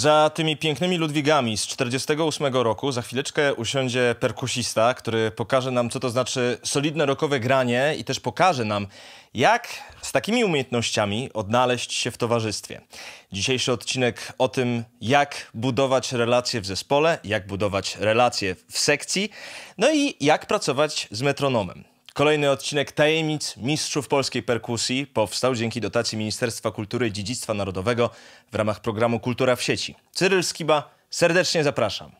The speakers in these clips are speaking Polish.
Za tymi pięknymi Ludwigami z 48 roku za chwileczkę usiądzie perkusista, który pokaże nam, co to znaczy solidne rokowe granie i też pokaże nam, jak z takimi umiejętnościami odnaleźć się w towarzystwie. Dzisiejszy odcinek o tym, jak budować relacje w zespole, jak budować relacje w sekcji, no i jak pracować z metronomem. Kolejny odcinek Tajemnic Mistrzów Polskiej Perkusji powstał dzięki dotacji Ministerstwa Kultury i Dziedzictwa Narodowego w ramach programu Kultura w sieci. Cyryl Skiba, serdecznie zapraszam.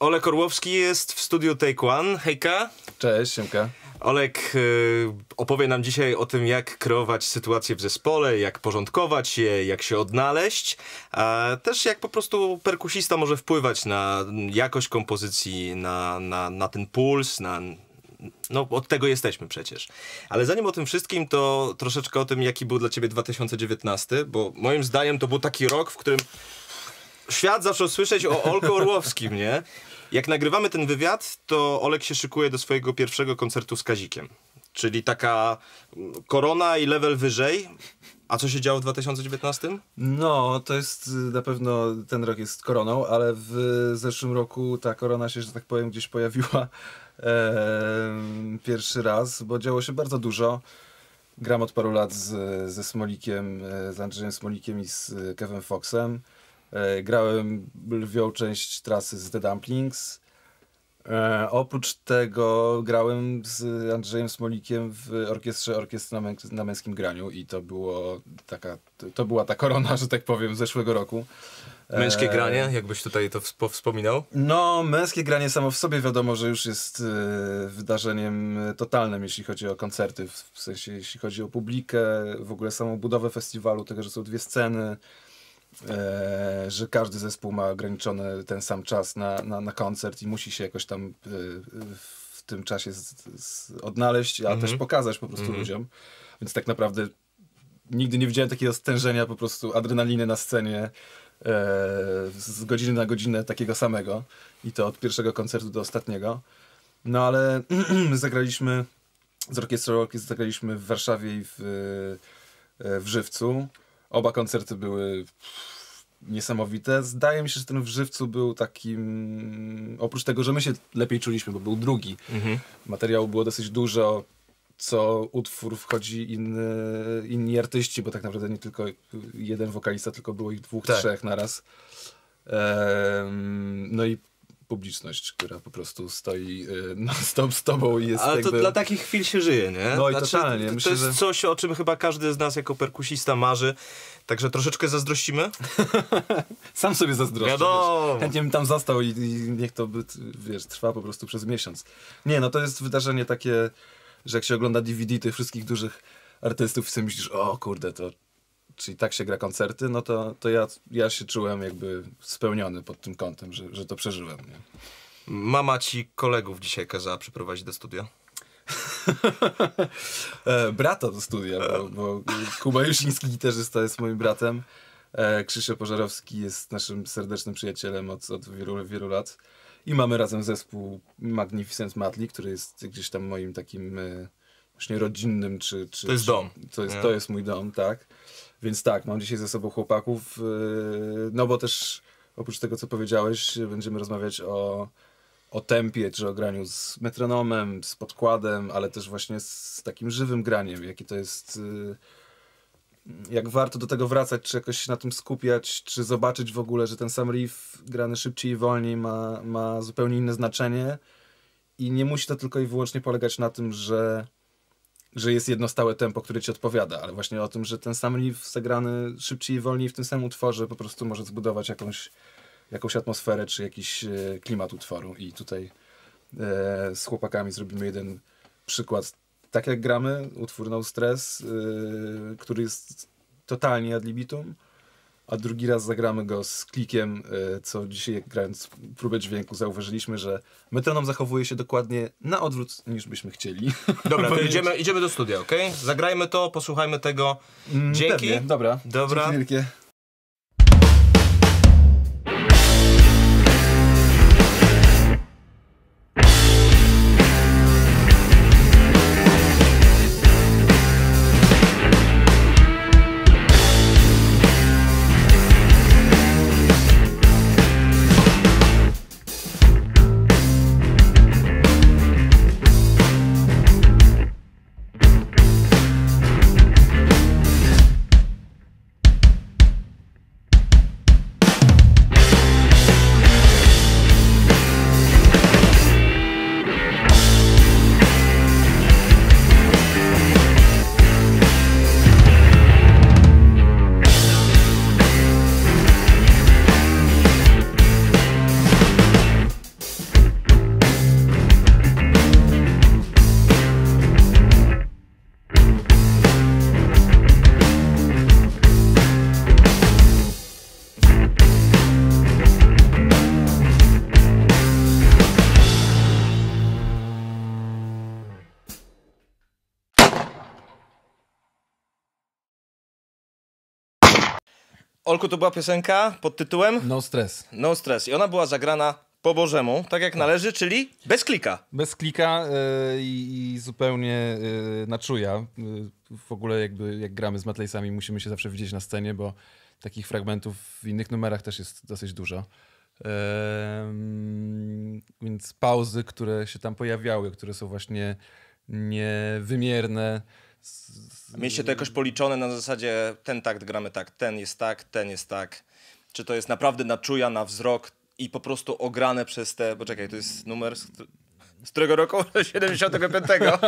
Olek Orłowski jest w studiu Take One. Hejka. Cześć, Siemka. Olek y, opowie nam dzisiaj o tym, jak kreować sytuację w zespole, jak porządkować je, jak się odnaleźć, a też jak po prostu perkusista może wpływać na jakość kompozycji, na, na, na ten puls, na, no od tego jesteśmy przecież. Ale zanim o tym wszystkim, to troszeczkę o tym, jaki był dla ciebie 2019, bo moim zdaniem to był taki rok, w którym świat zaczął słyszeć o Olku Orłowskim, nie? Jak nagrywamy ten wywiad, to Olek się szykuje do swojego pierwszego koncertu z Kazikiem. Czyli taka korona i level wyżej. A co się działo w 2019? No, to jest y, na pewno ten rok jest koroną, ale w zeszłym roku ta korona się, że tak powiem, gdzieś pojawiła pierwszy raz, bo działo się bardzo dużo. Gram od paru lat z, ze Smolikiem, e, z Andrzejem Smolikiem i z e, Kevem Foxem. E, grałem lwią część trasy z The Dumplings. E, oprócz tego grałem z Andrzejem Smolikiem w orkiestrze Orkiestra na, na męskim graniu i to, było taka, to była ta korona, że tak powiem, zeszłego roku. E, męskie granie, jakbyś tutaj to wspominał? No, męskie granie samo w sobie wiadomo, że już jest e, wydarzeniem totalnym, jeśli chodzi o koncerty, w sensie jeśli chodzi o publikę, w ogóle samą budowę festiwalu, tego, że są dwie sceny, E, że każdy zespół ma ograniczony ten sam czas na, na, na koncert i musi się jakoś tam e, w tym czasie z, z odnaleźć, a też mhm. pokazać po prostu mhm. ludziom. Więc tak naprawdę nigdy nie widziałem takiego stężenia po prostu adrenaliny na scenie e, z godziny na godzinę takiego samego i to od pierwszego koncertu do ostatniego. No ale zagraliśmy z orkiestrą, orkiestrą zagraliśmy w Warszawie i w, w Żywcu. Oba koncerty były niesamowite. Zdaje mi się, że ten w żywcu był takim. Oprócz tego, że my się lepiej czuliśmy, bo był drugi. Mhm. Materiału było dosyć dużo. Co utwór wchodzi inny, inni artyści, bo tak naprawdę nie tylko jeden wokalista, tylko było ich dwóch, tak. trzech naraz. no i publiczność, która po prostu stoi e, na stop z tobą i jest Ale jakby... to dla takich chwil się żyje, nie? No i znaczy, totalnie. To, to jest że... coś, o czym chyba każdy z nas jako perkusista marzy, także troszeczkę zazdrościmy. Sam sobie zazdroszczę. Wiadomo. Chętnie bym tam został i, i niech to, by, wiesz, trwa po prostu przez miesiąc. Nie, no to jest wydarzenie takie, że jak się ogląda DVD tych wszystkich dużych artystów i sobie myślisz, o kurde, to czyli tak się gra koncerty, no to, to ja, ja się czułem jakby spełniony pod tym kątem, że, że to przeżyłem. Nie? Mama ci kolegów dzisiaj kazała przyprowadzić do studia? E, brata do studia, bo, bo Kuba Jusiński, gitarzysta, jest moim bratem. E, Krzysztof Pożarowski jest naszym serdecznym przyjacielem od, od wielu, wielu lat. I mamy razem zespół Magnificent matli który jest gdzieś tam moim takim e, właśnie rodzinnym, czy... czy to jest czy, dom. To jest, to jest mój dom, tak. Więc tak, mam dzisiaj ze sobą chłopaków, y, no bo też oprócz tego, co powiedziałeś, będziemy rozmawiać o, o tempie, czy o graniu z metronomem, z podkładem, ale też właśnie z takim żywym graniem, jakie to jest y, jak warto do tego wracać, czy jakoś się na tym skupiać, czy zobaczyć w ogóle, że ten sam riff grany szybciej i wolniej ma, ma zupełnie inne znaczenie i nie musi to tylko i wyłącznie polegać na tym, że że jest jedno stałe tempo, które ci odpowiada, ale właśnie o tym, że ten sam riff zagrany szybciej i wolniej w tym samym utworze po prostu może zbudować jakąś, jakąś atmosferę czy jakiś e, klimat utworu. I tutaj e, z chłopakami zrobimy jeden przykład. Tak jak gramy, utwór No Stress, e, który jest totalnie ad libitum, a drugi raz zagramy go z klikiem, e, co dzisiaj grając próbę dźwięku zauważyliśmy, że metronom zachowuje się dokładnie na odwrót niż byśmy chcieli. Dobra, to idziemy, idziemy do studia, ok? Zagrajmy to, posłuchajmy tego. Mm, Dzięki. Pewnie, dobra. Dobra. Dzięki wielkie. Olku, to była piosenka pod tytułem? No Stress. No Stress. I ona była zagrana po Bożemu, tak jak tak. należy, czyli bez klika. Bez klika yy, i zupełnie yy, na czuja. Yy, w ogóle jakby jak gramy z Matlejsami musimy się zawsze widzieć na scenie, bo takich fragmentów w innych numerach też jest dosyć dużo. więc pauzy, które się tam pojawiały, które są właśnie niewymierny z, Mieliście to jakoś policzone na zasadzie ten takt gramy tak, ten jest tak, ten jest tak. Czy to jest naprawdę na czuja, na wzrok i po prostu ograne przez te... Bo czekaj, to jest numer z, z którego roku? 75.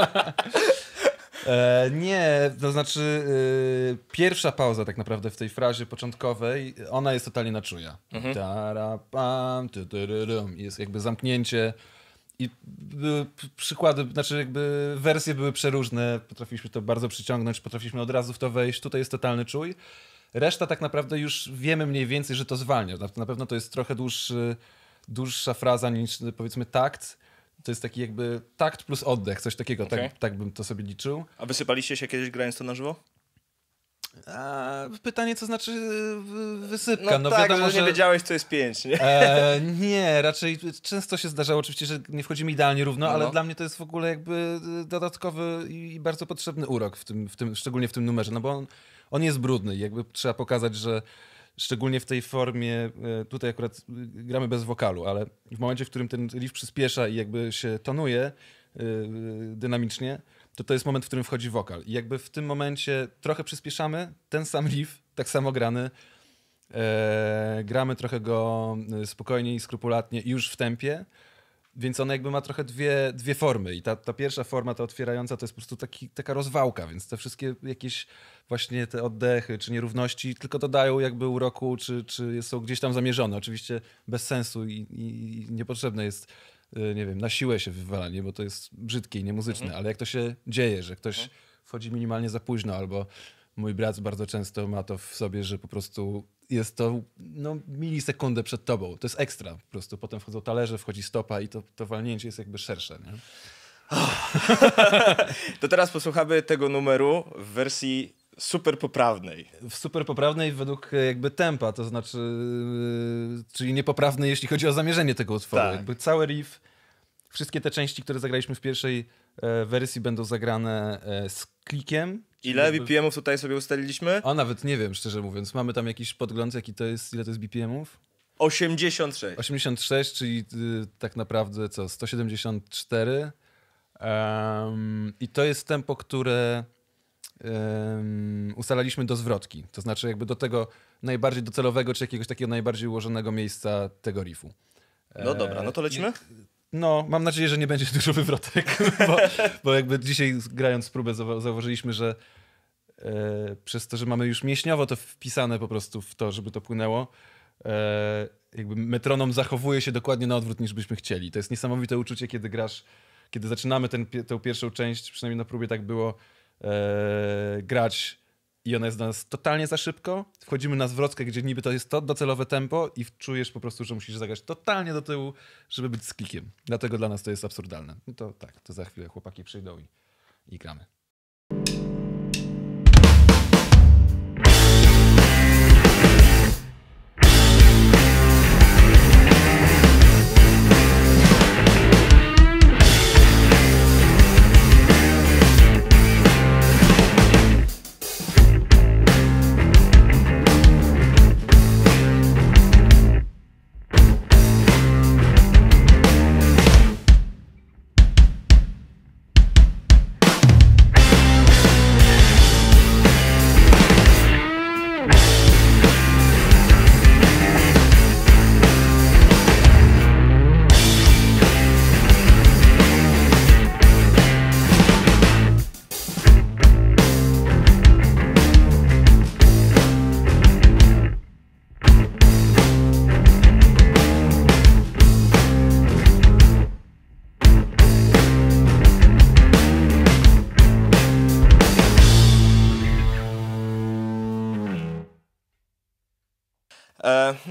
E, nie, to znaczy y, pierwsza pauza tak naprawdę w tej frazie początkowej, ona jest totalnie na czuja. Mhm. pam, jest jakby zamknięcie i były przykłady, znaczy jakby wersje były przeróżne, potrafiliśmy to bardzo przyciągnąć, potrafiliśmy od razu w to wejść, tutaj jest totalny czuj. Reszta tak naprawdę już wiemy mniej więcej, że to zwalnia. Na pewno to jest trochę dłuższy, dłuższa fraza niż powiedzmy takt. To jest taki jakby takt plus oddech, coś takiego, okay. tak, tak bym to sobie liczył. A wysypaliście się kiedyś grając to na żywo? A pytanie, co znaczy e, wysypka. No, no tak, wiadomo, że nie wiedziałeś, co jest pięć, nie? E, nie, raczej często się zdarzało oczywiście, że nie wchodzimy idealnie równo, no. ale no. dla mnie to jest w ogóle jakby e, dodatkowy i bardzo potrzebny urok, w tym, w tym, szczególnie w tym numerze, no bo on, on jest brudny jakby trzeba pokazać, że szczególnie w tej formie, e, tutaj akurat gramy bez wokalu, ale w momencie, w którym ten riff przyspiesza i jakby się tonuje dynamicznie, to to jest moment, w którym wchodzi wokal. I jakby w tym momencie trochę przyspieszamy ten sam riff, tak samo grany. Eee, gramy trochę go e, spokojnie i skrupulatnie już w tempie, więc ona jakby ma trochę dwie, dwie formy. I ta, ta pierwsza forma, ta otwierająca, to jest po prostu taki, taka rozwałka, więc te wszystkie jakieś właśnie te oddechy czy nierówności tylko dodają jakby uroku, czy, czy są gdzieś tam zamierzone. Oczywiście bez sensu i, i niepotrzebne jest Y, nie wiem, na siłę się wywalanie, bo to jest brzydkie i niemuzyczne, mhm. ale jak to się dzieje, że ktoś mhm. wchodzi minimalnie za późno albo mój brat bardzo często ma to w sobie, że po prostu jest to no, milisekundę przed tobą. To jest ekstra. Po prostu potem wchodzą talerze, wchodzi stopa i to, to walnięcie jest jakby szersze. Nie? to teraz posłuchamy tego numeru w wersji super poprawnej. W super poprawnej według e, jakby tempa, to znaczy, e, czyli niepoprawnej, jeśli chodzi o zamierzenie tego utworu. Tak. Jakby cały riff, wszystkie te części, które zagraliśmy w pierwszej e, wersji będą zagrane z klikiem. Ile jakby... BPM-ów tutaj sobie ustaliliśmy? A nawet nie wiem, szczerze mówiąc. Mamy tam jakiś podgląd, jaki to jest, ile to jest BPM-ów? 86. 86, czyli y, tak naprawdę co? 174. Um, I to jest tempo, które um, ustalaliśmy do zwrotki, to znaczy jakby do tego najbardziej docelowego, czy jakiegoś takiego najbardziej ułożonego miejsca tego riffu. No dobra, no to e, lecimy? No, mam nadzieję, że nie będzie dużo wywrotek, bo, bo jakby dzisiaj grając próbę zauważyliśmy, że e, przez to, że mamy już mięśniowo to wpisane po prostu w to, żeby to płynęło, e, jakby metronom zachowuje się dokładnie na odwrót niż byśmy chcieli. To jest niesamowite uczucie, kiedy grasz, kiedy zaczynamy tę pierwszą część, przynajmniej na próbie tak było, E, grać i ona jest dla nas totalnie za szybko. Wchodzimy na zwrotkę, gdzie niby to jest to docelowe tempo i czujesz po prostu, że musisz zagrać totalnie do tyłu, żeby być z klikiem. Dlatego dla nas to jest absurdalne. No to tak, to za chwilę chłopaki przyjdą i, i gramy.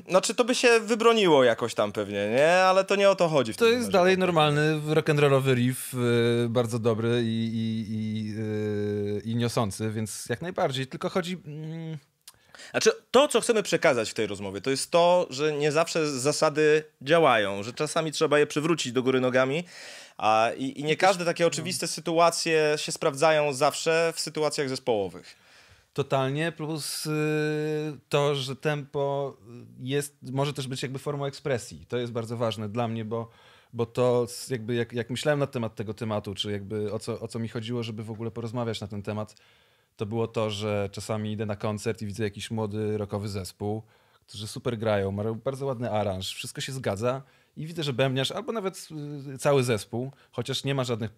Znaczy, to by się wybroniło jakoś tam pewnie, nie? Ale to nie o to chodzi. to jest dalej tak. normalny rock'n'rollowy riff, yy, bardzo dobry i, i, i, yy, i, niosący, więc jak najbardziej. Tylko chodzi... Yy... Znaczy, to, co chcemy przekazać w tej rozmowie, to jest to, że nie zawsze zasady działają, że czasami trzeba je przywrócić do góry nogami. A, i, I nie każde takie oczywiste no. sytuacje się sprawdzają zawsze w sytuacjach zespołowych totalnie, plus y, to, że tempo jest, może też być jakby formą ekspresji. To jest bardzo ważne dla mnie, bo, bo to jakby jak, jak myślałem na temat tego tematu, czy jakby o co, o co mi chodziło, żeby w ogóle porozmawiać na ten temat, to było to, że czasami idę na koncert i widzę jakiś młody rokowy zespół, którzy super grają, mają bardzo ładny aranż, wszystko się zgadza i widzę, że bębniarz, albo nawet y, cały zespół, chociaż nie ma żadnych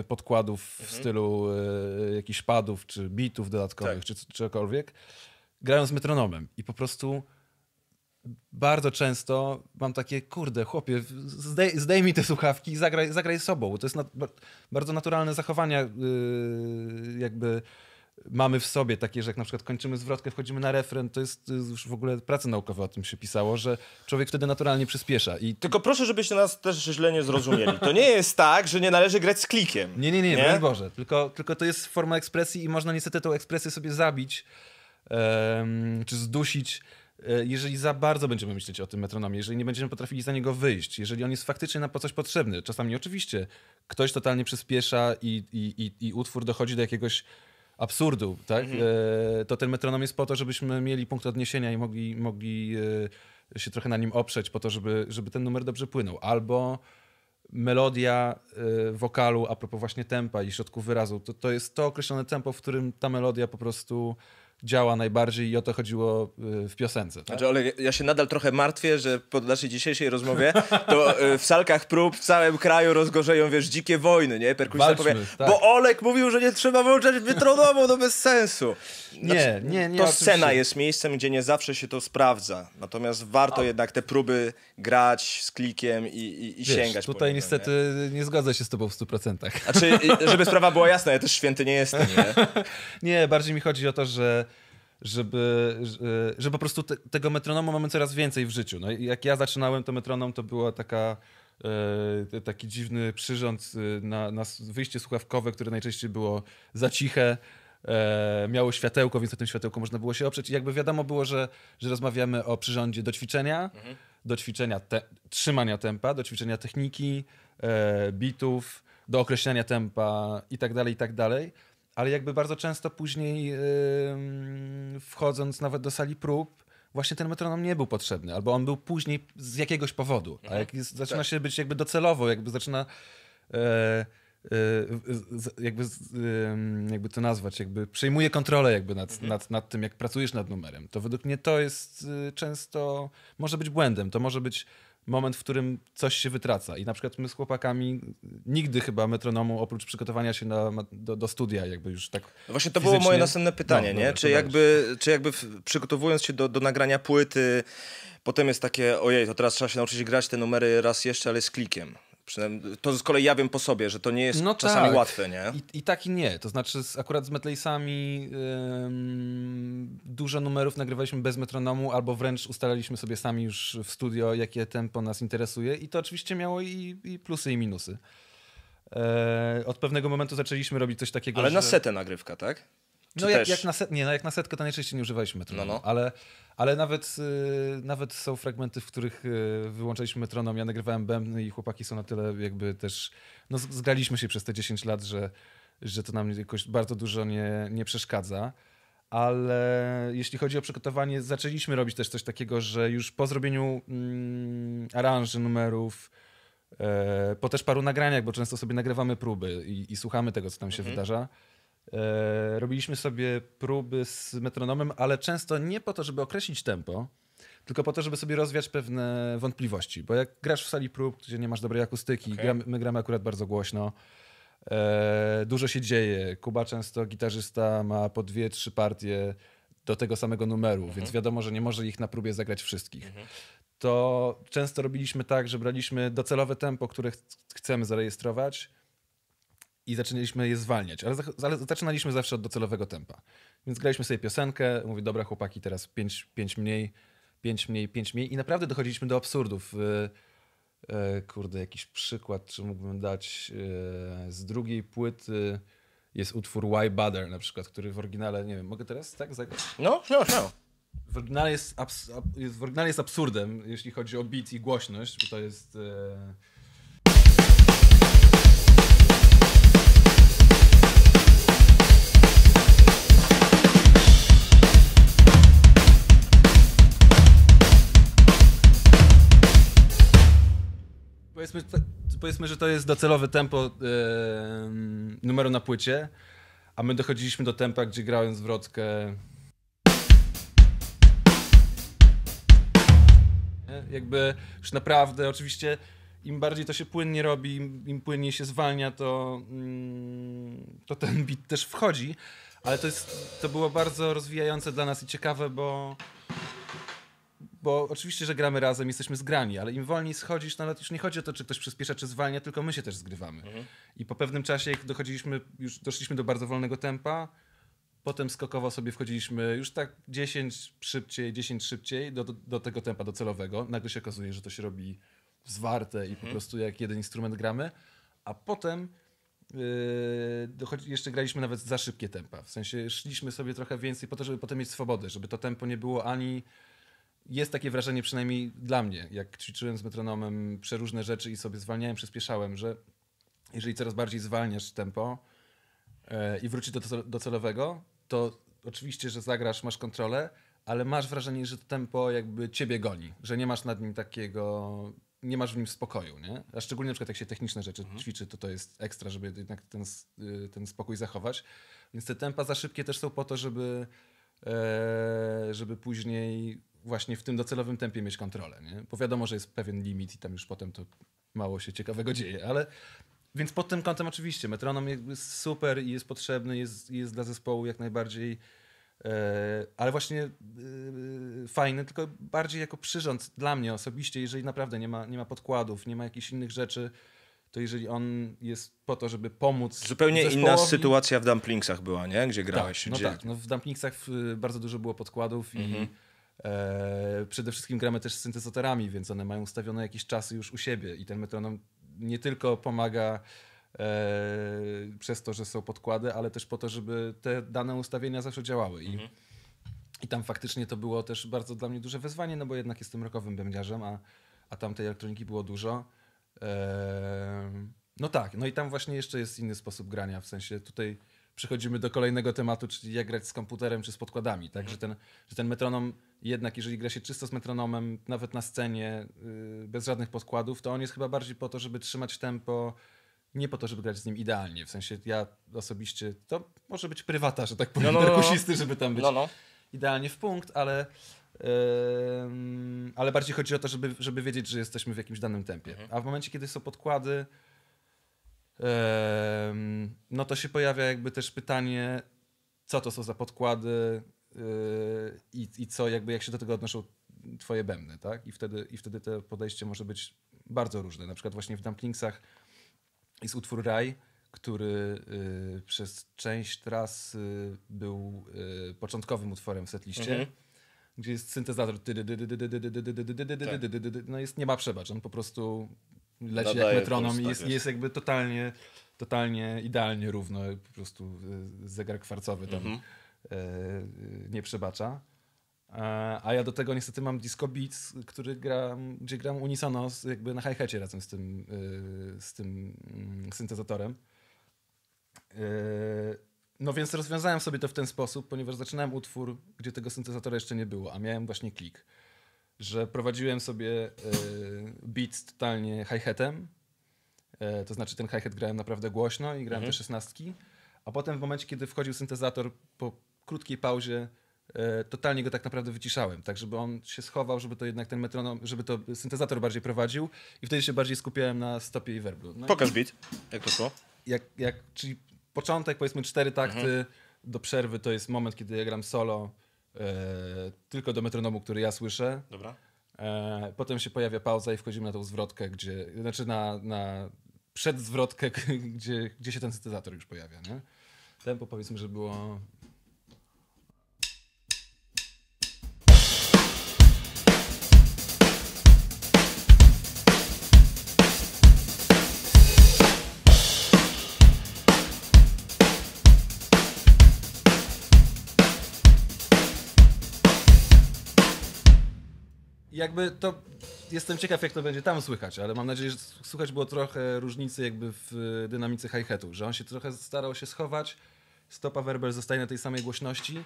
y, podkładów mhm. w stylu y, jakichś padów, czy bitów dodatkowych, tak. czy czegokolwiek, grają z metronomem i po prostu bardzo często mam takie, kurde, chłopie, zdej, zdejmij te słuchawki i zagraj, zagraj sobą. To jest na, bardzo naturalne zachowanie, yy, jakby mamy w sobie takie, że jak na przykład kończymy zwrotkę, wchodzimy na refren, to jest już w ogóle prace naukowe o tym się pisało, że człowiek wtedy naturalnie przyspiesza. I... Tylko proszę, żebyście nas też źle nie zrozumieli. To nie jest tak, że nie należy grać z klikiem. Nie, nie, nie, nie? Boże. Tylko, tylko to jest forma ekspresji i można niestety tą ekspresję sobie zabić um, czy zdusić e, jeżeli za bardzo będziemy myśleć o tym metronomie, jeżeli nie będziemy potrafili za niego wyjść, jeżeli on jest faktycznie na po coś potrzebny, czasami oczywiście ktoś totalnie przyspiesza i, i, i, i utwór dochodzi do jakiegoś absurdu, tak? Mhm. E, to ten metronom jest po to, żebyśmy mieli punkt odniesienia i mogli, mogli e, się trochę na nim oprzeć, po to, żeby, żeby ten numer dobrze płynął. Albo melodia e, wokalu, a propos właśnie tempa i środków wyrazu, to, to jest to określone tempo, w którym ta melodia po prostu działa najbardziej i o to chodziło y, w piosence. Tak? Znaczy, Olek, ja się nadal trochę martwię, że po naszej dzisiejszej rozmowie to y, w salkach prób w całym kraju rozgorzeją, wiesz, dzikie wojny, nie? Perkusista powie, tak. bo Olek mówił, że nie trzeba włączać wytronową, to bez sensu. Znaczy, nie, nie, nie. To scena jest miejscem, gdzie nie zawsze się to sprawdza, natomiast warto A. jednak te próby grać z klikiem i, i, i wiesz, sięgać. tutaj niego, niestety nie? nie? się z tobą w 100%. Znaczy, żeby sprawa była jasna, ja też święty nie jestem, nie? nie, bardziej mi chodzi o to, że żeby, że po prostu te, tego metronomu mamy coraz więcej w życiu. No, jak ja zaczynałem, to metronom to była taka e, taki dziwny przyrząd e, na, na wyjście słuchawkowe, które najczęściej było za ciche, e, miało światełko, więc na tym światełku można było się oprzeć. I jakby wiadomo było, że, że rozmawiamy o przyrządzie do ćwiczenia, mhm. do ćwiczenia te, trzymania tempa, do ćwiczenia techniki, e, bitów, do określenia tempa i tak dalej, i tak dalej ale jakby bardzo często później yy, wchodząc nawet do sali prób, właśnie ten metronom nie był potrzebny, albo on był później z jakiegoś powodu. A mhm. jak jest, zaczyna tak. się być jakby docelowo, jakby zaczyna. Yy, jakby, jakby to nazwać, jakby przejmuje kontrolę jakby nad, mhm. nad, nad tym, jak pracujesz nad numerem. To według mnie to jest y, często, może być błędem, to może być moment, w którym coś się wytraca. I na przykład my z chłopakami nigdy chyba metronomu, oprócz przygotowania się na, do, do, studia, jakby już tak. No właśnie to fizycznie... było moje następne no, pytanie, no, nie? No, Dobra, czy, jakby, czy jakby przygotowując się do, do nagrania płyty, potem jest takie, ojej, to teraz trzeba się nauczyć grać te numery raz jeszcze, ale z klikiem. Przynajmniej to z kolei ja wiem po sobie, że to nie jest no czasami tak. łatwe, nie? I, I, tak i nie. To znaczy z, akurat z Metlace'ami ym, dużo numerów nagrywaliśmy bez metronomu albo wręcz ustalaliśmy sobie sami już w studio, jakie tempo nas interesuje i to oczywiście miało i, i plusy i minusy. Yy, od pewnego momentu zaczęliśmy robić coś takiego, Ale że... na setę nagrywka, tak? no jak, jak, na set, nie, no jak na setkę to najczęściej nie używaliśmy metronomu, no, no. ale, ale nawet, yy, nawet są fragmenty, w których yy, wyłączaliśmy metronom, ja nagrywałem bębny i chłopaki są na tyle jakby też, no zgraliśmy się przez te 10 lat, że, że to nam jakoś bardzo dużo nie, nie przeszkadza. Ale jeśli chodzi o przygotowanie, zaczęliśmy robić też coś takiego, że już po zrobieniu mm, aranży numerów, e, po też paru nagraniach, bo często sobie nagrywamy próby i, i słuchamy tego, co tam się mhm. wydarza, E, robiliśmy sobie próby z metronomem, ale często nie po to, żeby określić tempo, tylko po to, żeby sobie rozwiać pewne wątpliwości. Bo jak grasz w sali prób, gdzie nie masz dobrej akustyki, okay. gramy, my gramy akurat bardzo głośno, e, dużo się dzieje. Kuba często, gitarzysta, ma po dwie, trzy partie do tego samego numeru, mhm. więc wiadomo, że nie może ich na próbie zagrać wszystkich. Mhm. To często robiliśmy tak, że braliśmy docelowe tempo, które ch chcemy zarejestrować, i zaczęliśmy je zwalniać, ale, ale, zaczynaliśmy zawsze od docelowego tempa. Więc graliśmy sobie piosenkę, mówię, dobra chłopaki, teraz pięć, pięć mniej, pięć mniej, pięć mniej i naprawdę dochodziliśmy do absurdów. Y, y, kurde, jakiś przykład, czy mógłbym dać y, z drugiej płyty jest utwór Why Bother na przykład, który w oryginale, nie wiem, mogę teraz tak zagrać? No, no, no. W oryginale jest, abs- w oryginale jest absurdem, jeśli chodzi o beat i głośność, bo to jest... powiedzmy, powiedzmy, że to jest docelowe tempo yy, numeru na płycie, a my dochodziliśmy do tempa, gdzie grałem zwrotkę. Jakby już naprawdę, oczywiście im bardziej to się płynnie robi, im, im płynniej się zwalnia, to, mm, to ten bit też wchodzi. Ale to, jest, to było bardzo rozwijające dla nas i ciekawe, bo bo oczywiście, że gramy razem, jesteśmy zgrani, ale im wolniej schodzisz, no, nawet już nie chodzi o to, czy ktoś przyspiesza, czy zwalnia, tylko my się też zgrywamy. Mhm. I po pewnym czasie, jak dochodziliśmy, już doszliśmy do bardzo wolnego tempa, potem skokowo sobie wchodziliśmy już tak 10 szybciej, 10 szybciej do, do, do tego tempa docelowego. Nagle się okazuje, że to się robi zwarte i mhm. po prostu jak jeden instrument gramy, a potem yy, jeszcze graliśmy nawet za szybkie tempa. W sensie szliśmy sobie trochę więcej po to, żeby potem mieć swobodę, żeby to tempo nie było ani jest takie wrażenie, przynajmniej dla mnie, jak ćwiczyłem z metronomem przeróżne rzeczy i sobie zwalniałem, przyspieszałem, że jeżeli coraz bardziej zwalniasz tempo e, i wróci do, celowego, to oczywiście, że zagrasz, masz kontrolę, ale masz wrażenie, że to tempo jakby ciebie goni, że nie masz nad nim takiego, nie masz w nim spokoju, nie? A szczególnie na przykład jak się techniczne rzeczy mhm. ćwiczy, to to jest ekstra, żeby jednak ten, y, ten spokój zachować. Więc te tempa za szybkie też są po to, żeby, e, żeby później właśnie w tym docelowym tempie mieć kontrolę. Nie? Bo wiadomo, że jest pewien limit i tam już potem to mało się ciekawego dzieje, ale więc pod tym kątem oczywiście metronom jest super i jest potrzebny, jest, jest dla zespołu jak najbardziej, yy, ale właśnie yy, fajny, tylko bardziej jako przyrząd dla mnie osobiście, jeżeli naprawdę nie ma, nie ma podkładów, nie ma jakichś innych rzeczy, to jeżeli on jest po to, żeby pomóc. Zupełnie zespołowi... inna sytuacja w Dumplingsach była, nie? Gdzie grałeś? Tak, no gdzie... tak, no w Dumplingsach bardzo dużo było podkładów mhm. i E, przede wszystkim gramy też z syntezatorami, więc one mają ustawione jakieś czasy już u siebie i ten metronom nie tylko pomaga e, przez to, że są podkłady, ale też po to, żeby te dane ustawienia zawsze działały. I, mhm. I tam faktycznie to było też bardzo dla mnie duże wyzwanie, no bo jednak jestem rokowym bębniarzem, a, a tam tej elektroniki było dużo. E, no tak, no i tam właśnie jeszcze jest inny sposób grania, w sensie tutaj przechodzimy do kolejnego tematu, czyli jak grać z komputerem czy z podkładami. Tak? Mhm. Że, ten, że ten metronom, jednak jeżeli gra się czysto z metronomem, nawet na scenie, yy, bez żadnych podkładów, to on jest chyba bardziej po to, żeby trzymać tempo, nie po to, żeby grać z nim idealnie. W sensie ja osobiście, to może być prywata, że tak powiem, no, no, no, no. żeby tam być no, no, idealnie w punkt, ale, ale bardziej chodzi o to, żeby, żeby wiedzieć, że jesteśmy w jakimś danym tempie. Mhm. A w momencie, kiedy są podkłady, no to się pojawia jakby też pytanie, co to są za podkłady i, i co, jakby jak się do tego odnoszą twoje bębny, tak? I wtedy, I wtedy to podejście może być bardzo różne. Na przykład właśnie w Dumplingsach jest utwór Raj, który przez część trasy był początkowym utworem w setliście, gdzie jest syntezator. No jest nie ma przebacz, on po prostu leci Nadaje jak metronom i tak jest, jest jakby totalnie, totalnie idealnie równo, po prostu e, zegar kwarcowy tam mhm. E, nie przebacza. E, a ja do tego niestety mam Disco Beats, który gram, gdzie gram unisono jakby na hi-hacie razem z tym, z tym mm, syntezatorem. No więc rozwiązałem sobie to w ten sposób, ponieważ zaczynałem utwór, gdzie tego syntezatora jeszcze nie było, a miałem właśnie klik że prowadziłem sobie e, beat totalnie hi-hatem. E, to znaczy ten hi-hat grałem naprawdę głośno i grałem mhm. te szesnastki. A potem w momencie, kiedy wchodził syntezator po krótkiej pauzie, e, totalnie go tak naprawdę wyciszałem, tak żeby on się schował, żeby to jednak ten metronom, żeby to syntezator bardziej prowadził i wtedy się bardziej skupiałem na stopie i werblu. No Pokaż i... beat, jak to szło? Jak, jak, czyli początek, powiedzmy cztery takty mhm. do przerwy to jest moment, kiedy ja gram solo, E, tylko do metronomu, który ja słyszę. Dobra. E, potem się pojawia pauza i wchodzimy na tą zwrotkę, gdzie, znaczy na, na przedzwrotkę, gdzie, gdzie się ten syntezator już pojawia, nie? Tempo powiedzmy, że było jakby to jestem ciekaw, jak to będzie tam słychać, ale mam nadzieję, że słychać było trochę różnicy jakby w e, dynamice hi-hatu, że on się trochę starał się schować, stopa werbel zostaje na tej samej głośności.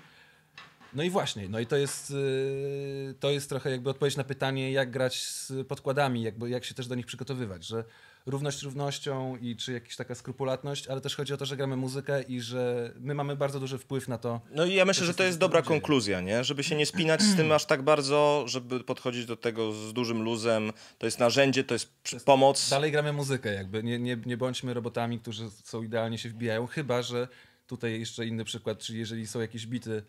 No i właśnie, no i to jest, e, to jest trochę jakby odpowiedź na pytanie, jak grać z podkładami, jakby, jak się też do nich przygotowywać, że równość równością i czy jakaś taka skrupulatność, ale też chodzi o to, że gramy muzykę i że my mamy bardzo duży wpływ na to. No i ja myślę, że to jest dobra konkluzja, nie? Żeby się nie spinać z tym aż tak bardzo, żeby podchodzić do tego z dużym luzem. To jest narzędzie, to jest, to jest pomoc. Dalej gramy muzykę jakby. Nie, nie, nie bądźmy robotami, którzy są idealnie się wbijają, chyba, że tutaj jeszcze inny przykład, czyli jeżeli są jakieś bity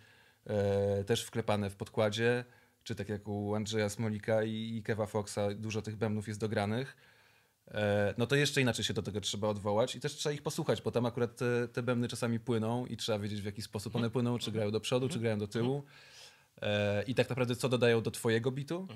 e, też wklepane w podkładzie, czy tak jak u Andrzeja Smolika i, i Kewa Foxa, dużo tych bębnów jest dogranych, E, no to jeszcze inaczej się do tego trzeba odwołać i też trzeba ich posłuchać, bo tam akurat te, te bębny czasami płyną i trzeba wiedzieć w jaki sposób one mhm. płyną, czy mhm. grają do przodu, czy mhm. grają do tyłu e, i tak naprawdę co dodają do twojego bitu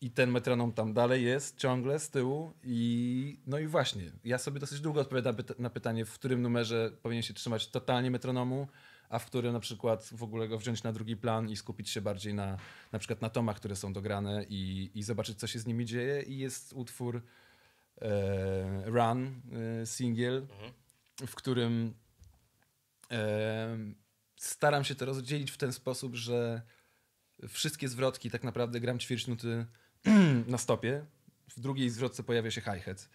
i ten metronom tam dalej jest, ciągle z tyłu i no i właśnie, ja sobie dosyć długo odpowiadam na pytanie, w którym numerze powinien się trzymać totalnie metronomu, a w którym na przykład w ogóle go wziąć na drugi plan i skupić się bardziej na na przykład na tomach, które są dograne i, i zobaczyć co się z nimi dzieje i jest utwór E, run e, singiel, mhm. w którym e, staram się to rozdzielić w ten sposób, że wszystkie zwrotki tak naprawdę gram ćwierć nuty na stopie. W drugiej zwrotce pojawia się hi-hat.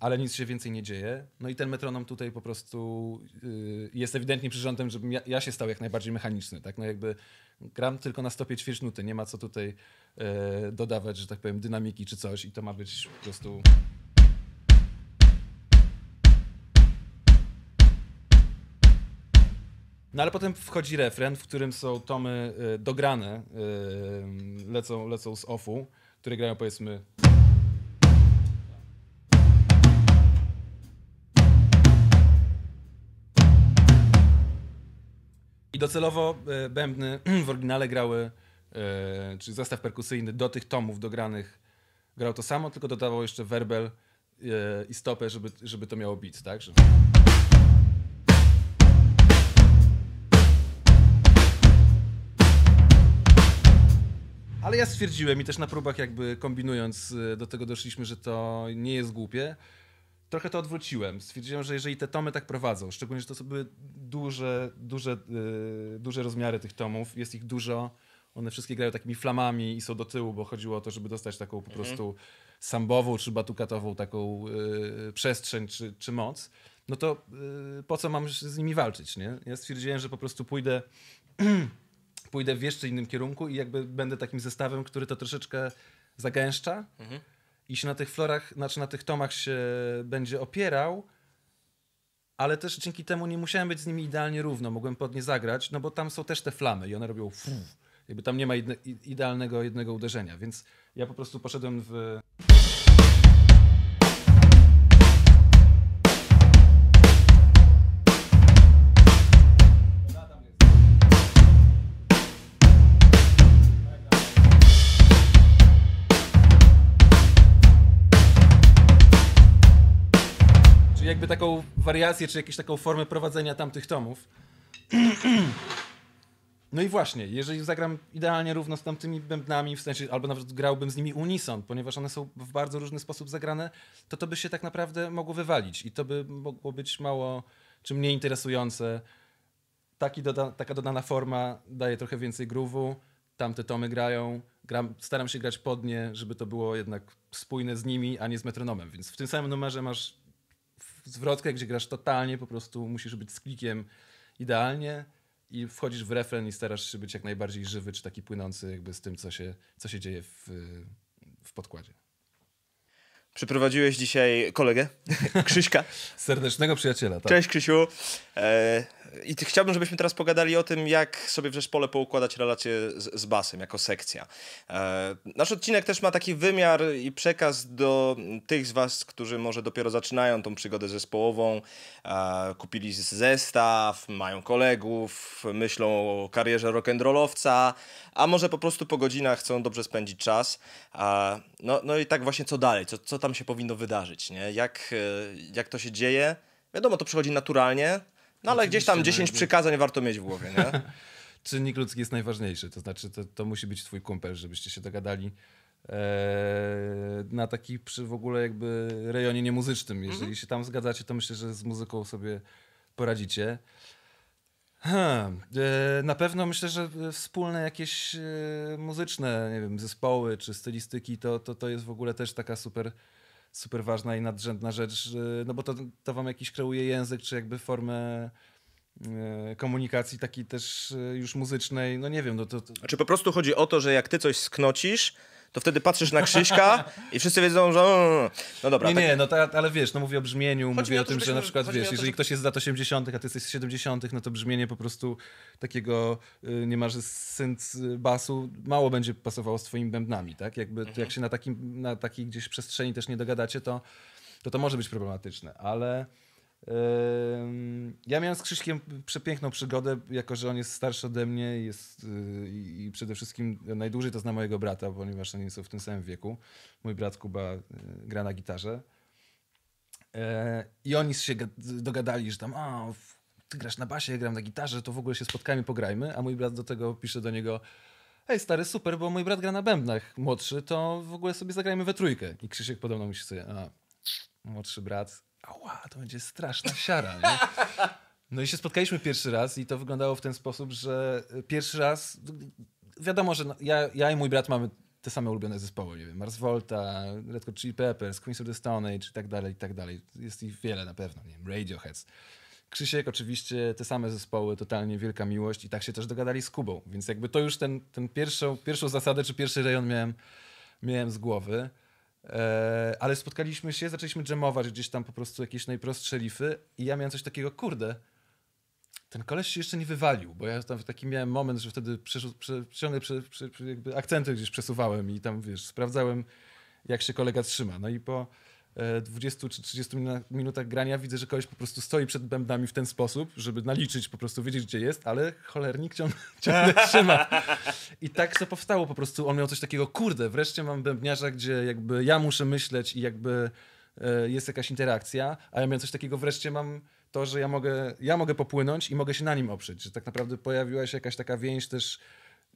ale nic się więcej nie dzieje. No i ten metronom tutaj po prostu y, jest ewidentnie przyrządem, żebym ja, ja, się stał jak najbardziej mechaniczny. Tak? No jakby gram tylko na stopie ćwierć nuty, nie ma co tutaj E, dodawać, że tak powiem, dynamiki czy coś i to ma być po prostu... No ale potem wchodzi refren, w którym są tomy e, dograne, e, lecą, lecą z offu, które grają powiedzmy... I docelowo bębny w oryginale grały E, czy zestaw perkusyjny do tych tomów dogranych grał to samo, tylko dodawał jeszcze werbel e, i stopę, żeby, żeby to miało beat, tak? Żeby... Ale ja stwierdziłem i też na próbach jakby kombinując e, do tego doszliśmy, że to nie jest głupie. Trochę to odwróciłem. Stwierdziłem, że jeżeli te tomy tak prowadzą, szczególnie, że to są duże, duże, yy, duże rozmiary tych tomów, jest ich dużo, one wszystkie grają takimi flamami i są do tyłu, bo chodziło o to, żeby dostać taką po mhm. prostu sambową czy batukatową taką yy, przestrzeń czy, czy moc. No to yy, po co mam z nimi walczyć, nie? Ja stwierdziłem, że po prostu pójdę pójdę w jeszcze innym kierunku i jakby będę takim zestawem, który to troszeczkę zagęszcza mhm. i się na tych florach, znaczy na tych tomach się będzie opierał, ale też dzięki temu nie musiałem być z nimi idealnie równo, mogłem pod nie zagrać, no bo tam są też te flamy i one robią jakby tam nie ma idne, idealnego jednego uderzenia, więc ja po prostu poszedłem w. jakby taką wariację, czy jakąś taką formę prowadzenia tamtych tomów. No i właśnie, jeżeli zagram idealnie równo z tamtymi bębnami, w sensie, albo nawet grałbym z nimi unison, ponieważ one są w bardzo różny sposób zagrane, to to by się tak naprawdę mogło wywalić i to by mogło być mało czy mniej interesujące. Taki doda taka dodana forma daje trochę więcej groove'u, tamte tomy grają, gram, staram się grać pod nie, żeby to było jednak spójne z nimi, a nie z metronomem, więc w tym samym numerze masz zwrotkę, gdzie grasz totalnie, po prostu musisz być z klikiem idealnie, i wchodzisz w refren i starasz się być jak najbardziej żywy, czy taki płynący jakby z tym, co się, co się dzieje w, w podkładzie. Przyprowadziłeś dzisiaj kolegę, Krzyśka. Serdecznego przyjaciela, tak. Cześć Krzysiu. E, I ty, chciałbym, żebyśmy teraz pogadali o tym, jak sobie w zespole poukładać relacje z, z basem jako sekcja. E, nasz odcinek też ma taki wymiar i przekaz do tych z was, którzy może dopiero zaczynają tą przygodę zespołową, e, kupili zestaw, mają kolegów, myślą o karierze rock'n'rollowca, a może po prostu po godzinach chcą dobrze spędzić czas. E, no, no i tak właśnie co dalej, co, co tam się powinno wydarzyć, nie? Jak, e, jak to się dzieje. Wiadomo, to przychodzi naturalnie, no ale gdzieś tam 10 no, przykazań warto mieć w głowie, nie? Czynnik ludzki jest najważniejszy, to znaczy to, to musi być twój kumpel, żebyście się dogadali e, na taki przy w ogóle jakby rejonie niemuzycznym. Mhm. Jeżeli mm -hmm. się tam zgadzacie, to myślę, że z muzyką sobie poradzicie. Hmm. na pewno myślę, że wspólne jakieś muzyczne, nie wiem, zespoły czy stylistyki, to, to, to jest w ogóle też taka super super ważna i nadrzędna rzecz, no bo to, to wam jakiś kreuje język, czy jakby formę e, komunikacji takiej też e, już muzycznej, no nie wiem. No to, to... Czy znaczy po prostu chodzi o to, że jak ty coś sknocisz, to wtedy patrzysz na Krzyśka i wszyscy wiedzą, że... Mm, no dobra. Nie, tak... nie, no ta, ale wiesz, no mówię o brzmieniu, chodź mówię o tym, to, że na przykład, wiesz, jeżeli ktoś jest z lat 80., a ty jesteś z 70., no to brzmienie po prostu takiego y, nie niemalże synth basu mało będzie pasowało z twoimi bębnami, tak? Jakby, mhm. jak się na, takim, na takiej gdzieś przestrzeni też nie dogadacie, to, to to może być problematyczne, ale... Ja miałem z Krzyśkiem przepiękną przygodę, jako że on jest starszy ode mnie jest, y, i przede wszystkim najdłużej to zna mojego brata, ponieważ oni są w tym samym wieku. Mój brat Kuba y, gra na gitarze. E, I oni się dogadali, że tam, a ty grasz na basie, ja gram na gitarze, to w ogóle się spotkamy, pograjmy. A mój brat do tego pisze do niego, hej stary, super, bo mój brat gra na bębnach młodszy, to w ogóle sobie zagrajmy we trójkę. I Krzysiek podobno się sobie, a młodszy brat, ała, to będzie straszna siara, nie? No i się spotkaliśmy pierwszy raz i to wyglądało w ten sposób, że e, pierwszy raz, wiadomo, że no, ja, ja i mój brat mamy te same ulubione zespoły, nie wiem, Mars Volta, Red Hot Chili Peppers, Queens of the Stone Age i tak dalej, i tak dalej. Jest ich wiele na pewno, nie wiem, Radioheads. Krzysiek oczywiście, te same zespoły, totalnie wielka miłość i tak się też dogadali z Kubą, więc jakby to już ten, ten pierwszą, pierwszą zasadę czy pierwszy rejon miałem, miałem z głowy. E, ale spotkaliśmy się, zaczęliśmy dżemować gdzieś tam po prostu jakieś najprostsze lify i ja miałem coś takiego, kurde, ten koleś się jeszcze nie wywalił, bo ja tam taki miałem moment, że wtedy ciągle akcenty gdzieś przesuwałem i tam, wiesz, sprawdzałem, jak się kolega trzyma. No i po 20 e, czy 30 minutach grania widzę, że ktoś po prostu stoi przed bębnami w ten sposób, żeby naliczyć, po prostu wiedzieć, gdzie jest, ale cholernik ciągle, ciągle trzyma. I tak to powstało po prostu. On miał coś takiego, kurde, wreszcie mam bębniarza, gdzie jakby ja muszę myśleć i jakby e, jest jakaś interakcja, a ja miałem coś takiego, wreszcie mam to, że ja mogę, ja mogę popłynąć i mogę się na nim oprzeć, że tak naprawdę pojawiła się jakaś taka więź też,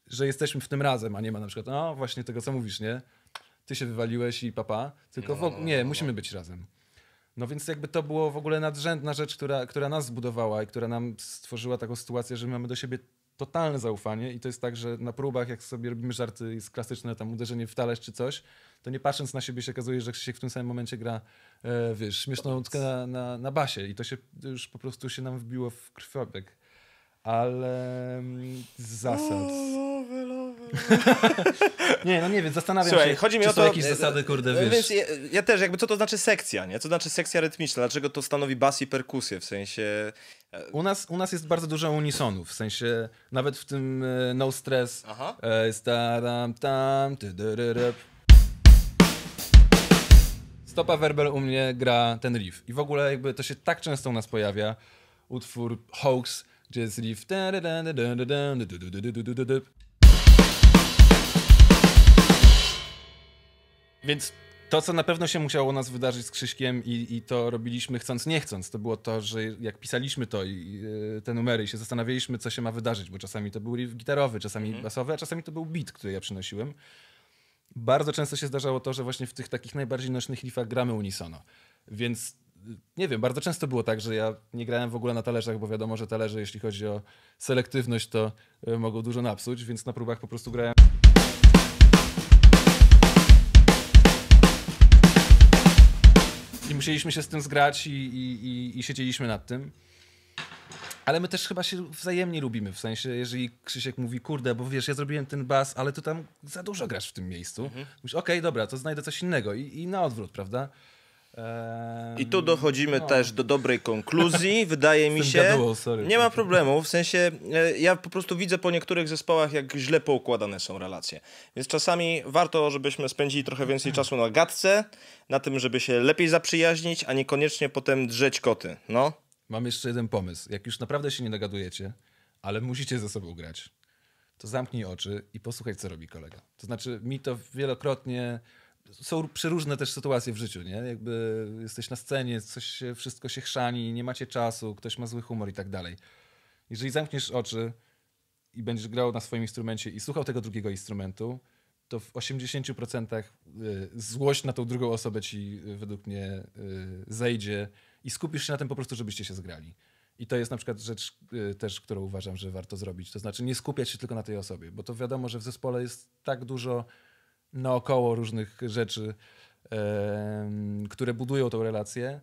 że jesteśmy w tym razem, a nie ma na przykład, no właśnie tego, co mówisz, nie? ty się wywaliłeś i papa, tylko no, no, nie, no, musimy być razem. No więc jakby to było w ogóle nadrzędna rzecz, która, która nas zbudowała i która nam stworzyła taką sytuację, że mamy do siebie totalne zaufanie i to jest tak, że na próbach, jak sobie robimy żarty, jest klasyczne tam uderzenie w talerz czy coś, to nie patrząc na siebie się okazuje, że się w tym samym momencie gra, e, wiesz, śmieszną łódkę na, na, na basie i to się już po prostu się nam wbiło w krwiobieg ale mm, z zasad. Oh, love, love, nie, no nie wiem, zastanawiam Słuchaj, się, chodzi mi o to, jakieś e, zasady, kurde, e, wiesz. Więc ja, ja, też, jakby co to znaczy sekcja, nie? Co znaczy sekcja rytmiczna? Dlaczego to stanowi bas i perkusję, w sensie... E, u nas, u nas jest bardzo dużo unisonów, w sensie nawet w tym No Stress Aha. staram tam, ty Stopa Verbel u mnie gra ten riff i w ogóle jakby to się tak często u nas pojawia, utwór Hoax, gdzie jest lift. Więc to, co na pewno się musiało u nas wydarzyć z Krzyśkiem i, i, to robiliśmy chcąc, nie chcąc, to było to, że jak pisaliśmy to i te numery i się zastanawialiśmy, co się ma wydarzyć, bo czasami to był riff gitarowy, czasami mhm. basowy, a czasami to był beat, który ja przynosiłem. Bardzo często się zdarzało to, że właśnie w tych takich najbardziej nośnych riffach gramy unisono. Więc nie wiem, bardzo często było tak, że ja nie grałem w ogóle na talerzach, bo wiadomo, że talerze, jeśli chodzi o selektywność, to e, mogą dużo napsuć, więc na próbach po prostu grałem. I musieliśmy się z tym zgrać i, i, i, i siedzieliśmy nad tym. Ale my też chyba się wzajemnie lubimy, w sensie, jeżeli Krzysiek mówi, kurde, bo wiesz, ja zrobiłem ten bas, ale tu tam za dużo grasz w tym miejscu. Mhm. Mówisz, okej, okay, dobra, to znajdę coś innego i, i na odwrót, prawda? I tu dochodzimy no. też do dobrej konkluzji, wydaje mi się. Gaduło, sorry. Nie ma problemu, w sensie e, ja po prostu widzę po niektórych zespołach, jak źle poukładane są relacje. Więc czasami warto, żebyśmy spędzili trochę więcej czasu na gadce, na tym, żeby się lepiej zaprzyjaźnić, a niekoniecznie potem drzeć koty, no. Mam jeszcze jeden pomysł. Jak już naprawdę się nie dogadujecie, ale musicie ze sobą grać, to zamknij oczy i posłuchaj, co robi kolega. To znaczy, mi to wielokrotnie są przeróżne też sytuacje w życiu, nie? Jakby jesteś na scenie, coś się, wszystko się chrzani, nie macie czasu, ktoś ma zły humor i tak dalej. Jeżeli zamkniesz oczy i będziesz grał na swoim instrumencie i słuchał tego drugiego instrumentu, to w 80% y, złość na tą drugą osobę ci y, według mnie y, zejdzie i skupisz się na tym po prostu, żebyście się zgrali. I to jest na przykład rzecz też, którą uważam, że warto zrobić. To znaczy nie skupiać się tylko na tej osobie, bo to wiadomo, że w zespole jest tak dużo naokoło różnych rzeczy, które budują tą relację,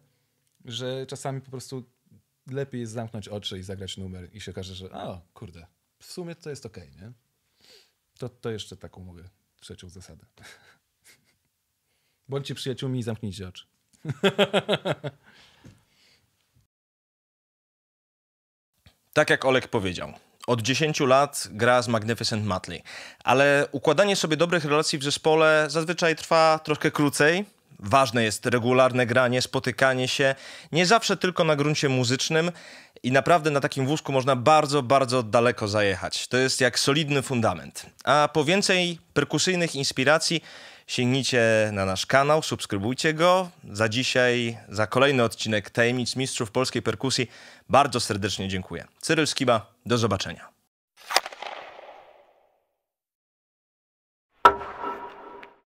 że czasami po prostu lepiej jest zamknąć oczy i zagrać numer i się okaże, że o, kurde, w sumie to jest okej, okay, nie? To, to jeszcze taką mogę trzecią zasadę. Bądźcie przyjaciółmi i zamknijcie oczy. Tak jak Olek powiedział, od 10 lat gra z Magnificent Matley, ale układanie sobie dobrych relacji w zespole zazwyczaj trwa troszkę krócej. Ważne jest regularne granie, spotykanie się, nie zawsze tylko na gruncie muzycznym i naprawdę na takim wózku można bardzo, bardzo daleko zajechać. To jest jak solidny fundament. A po więcej perkusyjnych inspiracji Sięgnijcie na nasz kanał, subskrybujcie go. Za dzisiaj, za kolejny odcinek Tajemnic Mistrzów Polskiej Perkusji bardzo serdecznie dziękuję. Cyryl Skiba, do zobaczenia.